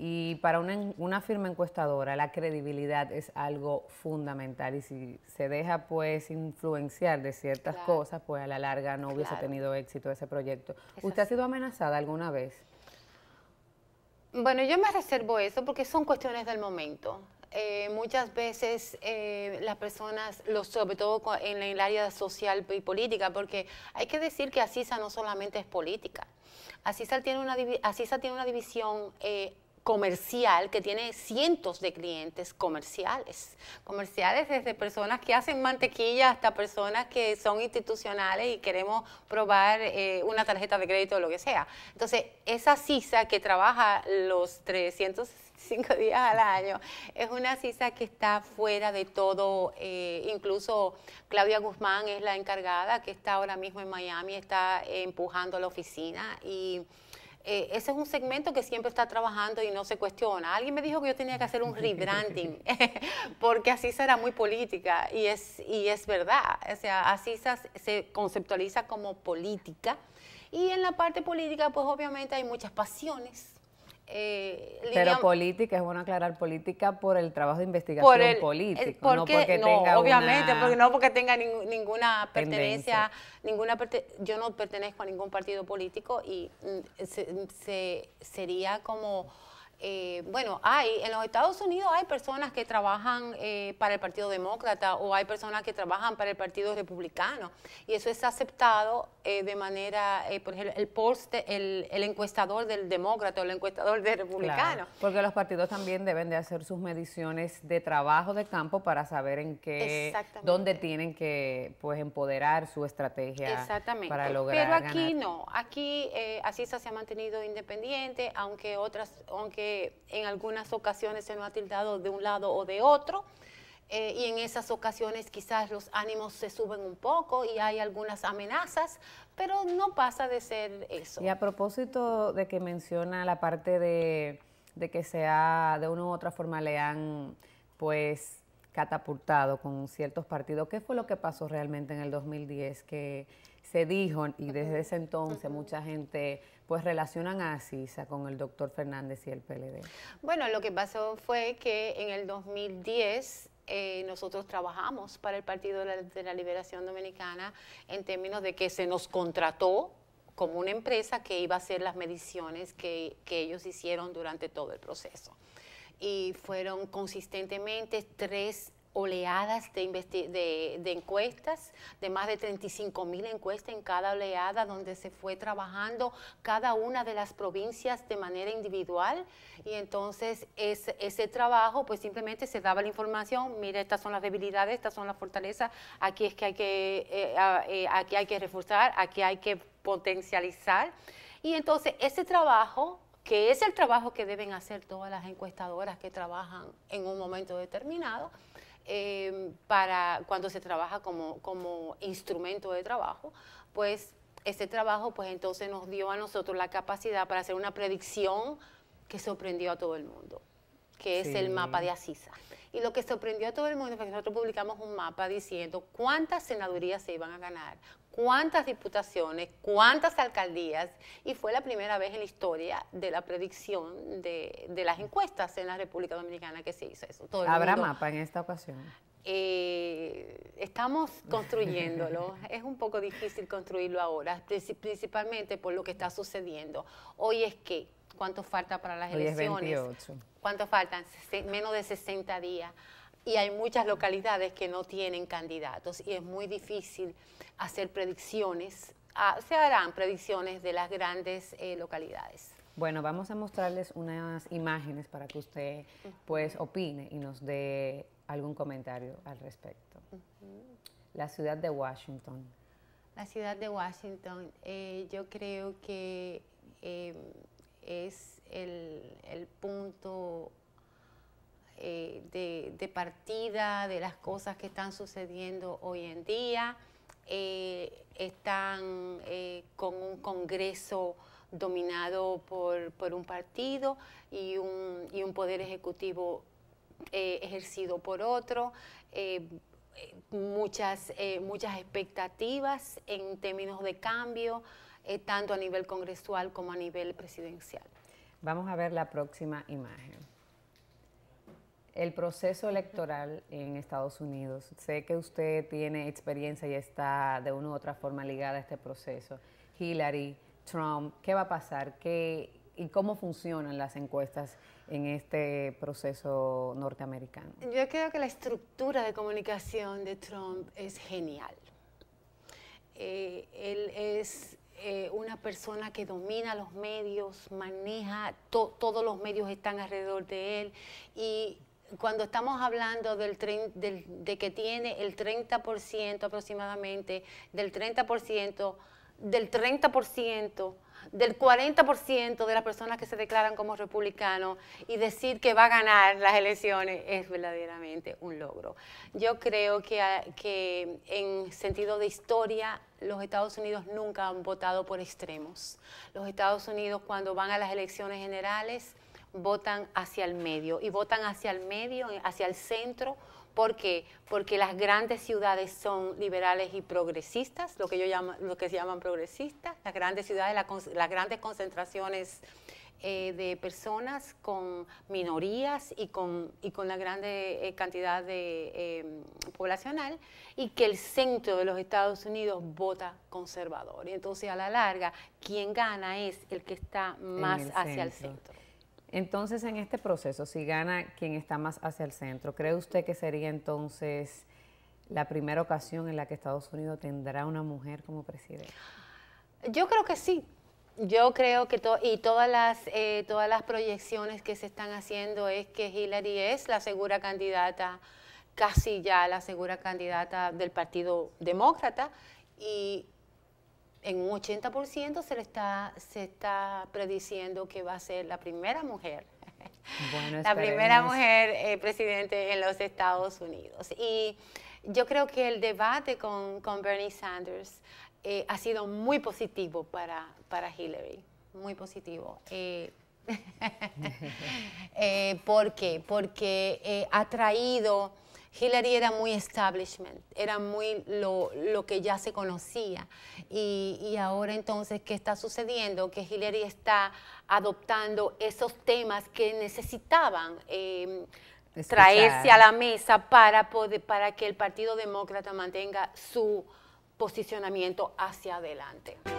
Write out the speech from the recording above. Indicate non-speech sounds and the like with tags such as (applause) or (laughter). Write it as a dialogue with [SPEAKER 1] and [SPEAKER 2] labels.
[SPEAKER 1] Y para una, una, firma encuestadora la credibilidad es algo fundamental y si se deja pues influenciar de ciertas cosas, pues a la larga no hubiese tenido éxito ese proyecto. ¿Usted ha sido amenazada alguna vez?
[SPEAKER 2] Bueno, yo me reservo eso porque son cuestiones del momento. Eh, muchas veces eh, las personas, sobre todo en el área social y política, porque hay que decir que Asisa no solamente es política. Asisa tiene una, Asisa tiene una división eh, comercial que tiene cientos de clientes comerciales. Comerciales desde personas que hacen mantequilla hasta personas que son institucionales y queremos probar eh, una tarjeta de crédito o lo que sea. Entonces, esa CISA que trabaja los 305 días al año es una CISA que está fuera de todo. Eh, incluso Claudia Guzmán es la encargada que está ahora mismo en Miami, está empujando la oficina y eh, ese es un segmento que siempre está trabajando y no se cuestiona. Alguien me dijo que yo tenía que hacer un (laughs) rebranding, (laughs) porque así era muy política y es, y es verdad. O sea, Asisa se conceptualiza como política y en la parte política, pues obviamente hay muchas pasiones, eh,
[SPEAKER 1] Pero política, es bueno aclarar política por el trabajo de investigación político, no porque tenga obviamente, porque no
[SPEAKER 2] porque tenga ninguna pertenencia, ninguna yo no pertenezco a ningún partido político y mm, se, sería como eh, bueno, hay, en los Estados Unidos hay personas que trabajan eh, para el Partido Demócrata o hay personas que trabajan para el Partido Republicano y eso es aceptado eh, de manera, por ejemplo, el, post, el, encuestador del demócrata o el encuestador del republicano.
[SPEAKER 1] porque los partidos también deben de hacer sus mediciones de trabajo de campo para saber en qué, dónde tienen que pues empoderar su estrategia para lograr Pero aquí
[SPEAKER 2] no, aquí Asisa se ha mantenido independiente, aunque otras, aunque en algunas ocasiones se nos ha tildado de un lado o de otro. Eh, y en esas ocasiones quizás los ánimos se suben un poco y hay algunas amenazas, pero no pasa de ser eso. Y
[SPEAKER 1] a propósito de que menciona la parte de, de que sea de una u otra forma le han pues catapultado con ciertos partidos. ¿Qué fue lo que pasó realmente en el 2010 que se dijo y desde ese entonces mucha gente pues relacionan a Cisa con el doctor Fernández y el PLD?
[SPEAKER 2] Bueno, lo que pasó fue que en el 2010 eh, nosotros trabajamos para el Partido de la, de la Liberación Dominicana en términos de que se nos contrató como una empresa que iba a hacer las mediciones que, que ellos hicieron durante todo el proceso y fueron consistentemente tres oleadas de, de, encuestas, de más de 35 mil encuestas en cada oleada, donde se fue trabajando cada una de las provincias de manera individual. Y entonces ese trabajo, pues simplemente se daba la información, mire estas son las debilidades, estas son las fortalezas, aquí es que hay que, eh, eh, aquí hay que reforzar, aquí hay que potencializar. Y entonces ese trabajo que es el trabajo que deben hacer todas las encuestadoras que trabajan en un momento determinado, eh, para cuando se trabaja como, como instrumento de trabajo, pues ese trabajo pues entonces nos dio a nosotros la capacidad para hacer una predicción que sorprendió a todo el mundo, que es el mapa de Asisa. Y lo que sorprendió a todo el mundo fue que nosotros publicamos un mapa diciendo cuántas senadurías se iban a ganar, cuántas diputaciones, cuántas alcaldías, y fue la primera vez en la historia de la predicción de, las encuestas en la República Dominicana que se hizo eso. ¿Habrá mapa
[SPEAKER 1] en esta ocasión?
[SPEAKER 2] Eh, estamos construyéndolo. (laughs) es un poco difícil construirlo ahora, principalmente por lo que está sucediendo. Hoy es que, ¿cuánto falta para las elecciones? 28. ¿Cuánto faltan? menos de 60 días y hay muchas localidades que no tienen candidatos y es muy difícil hacer predicciones, ah, se harán predicciones de las grandes eh, localidades.
[SPEAKER 1] Bueno, vamos a mostrarles unas imágenes para que usted pues opine y nos dé algún comentario al respecto. La ciudad de Washington.
[SPEAKER 2] La ciudad de Washington, eh, yo creo que em, es el, el punto eh, de, partida de las cosas que están sucediendo hoy en día. Eh, están eh, con un Congreso dominado por, un partido y un, poder ejecutivo ejercido por otro muchas, muchas expectativas en términos de cambio, tanto a nivel congresual como a nivel presidencial.
[SPEAKER 1] Vamos a ver la próxima imagen el proceso electoral en Estados Unidos. Sé que usted tiene experiencia y está de una u otra forma ligada a este proceso. Hillary, Trump, ¿qué va a pasar? ¿Y cómo funcionan las encuestas en este proceso norteamericano?
[SPEAKER 2] Yo creo que la estructura de comunicación de Trump es genial. Eh, él es eh, una persona que domina los medios, maneja, todos los medios están alrededor de él y cuando estamos hablando del, de que tiene el 30% aproximadamente, del 30%, del 30%, del 40% de las personas que se declaran como republicanos y decir que va a ganar las elecciones es verdaderamente un logro. Yo creo que ah, en sentido de historia los Estados Unidos nunca han votado por extremos. Los Estados Unidos cuando van a las elecciones generales votan hacia el medio y votan hacia el medio, eh, hacia el centro. ¿Por qué? Porque las grandes ciudades son liberales y progresistas, lo que, yo lo que se llaman progresistas, las grandes ciudades, las grandes concentraciones eh, de personas con minorías y con, y con la grande eh, cantidad de, poblacional y que el centro de los Estados Unidos vota conservador. Y entonces a la larga, quien gana es el que está más hacia el centro.
[SPEAKER 1] Entonces, en este proceso, si gana quien está más hacia el centro, ¿cree usted que sería entonces la primera ocasión en la que Estados Unidos tendrá una mujer como presidenta?
[SPEAKER 2] Yo creo que sí. Yo creo que todo y todas las, eh, todas las proyecciones que se están haciendo es que Hillary es la segura candidata, casi ya la segura candidata del Partido Demócrata y en un 80% se le está, se está prediciendo que va a ser la primera mujer,
[SPEAKER 1] la primera mujer
[SPEAKER 2] eh, presidente en los Estados Unidos. Y yo creo que el debate con, con Bernie Sanders eh, ha sido muy positivo para, para Hillary, muy positivo. Eh, (laughs) ¿Por qué? Porque ha traído... Hillary era muy establishment, era muy lo, que ya se conocía. Y, ahora entonces, ¿qué está sucediendo? Que Hillary está adoptando esos temas que necesitaban. Em, traerse a la mesa para, para que el Partido Demócrata mantenga su posicionamiento hacia adelante.